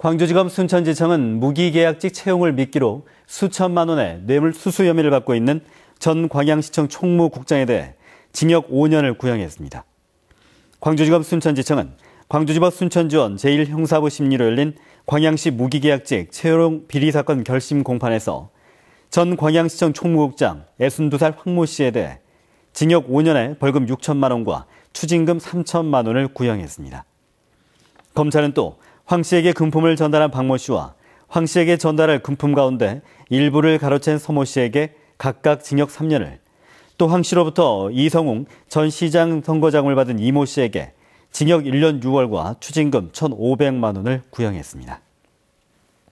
광주지검 순천지청은 무기계약직 채용을 미끼로 수천만 원의 뇌물 수수 혐의를 받고 있는 전 광양시청 총무국장에 대해 징역 5년을 구형했습니다. 광주지검 순천지청은 광주지법 순천지원 제1형사부 심리로 열린 광양시 무기계약직 채용 비리 사건 결심 공판에서 전 광양시청 총무국장 62살 황모 씨에 대해 징역 5년에 벌금 6천만 원과 추징금 3천만 원을 구형했습니다. 검찰은 또황 씨에게 금품을 전달한 박모 씨와 황 씨에게 전달할 금품 가운데 일부를 가로챈 서모 씨에게 각각 징역 3년을 또 황 씨로부터 이성웅 전 시장 선거장을 받은 이모 씨에게 징역 1년 6월과 추징금 1,500만 원을 구형했습니다.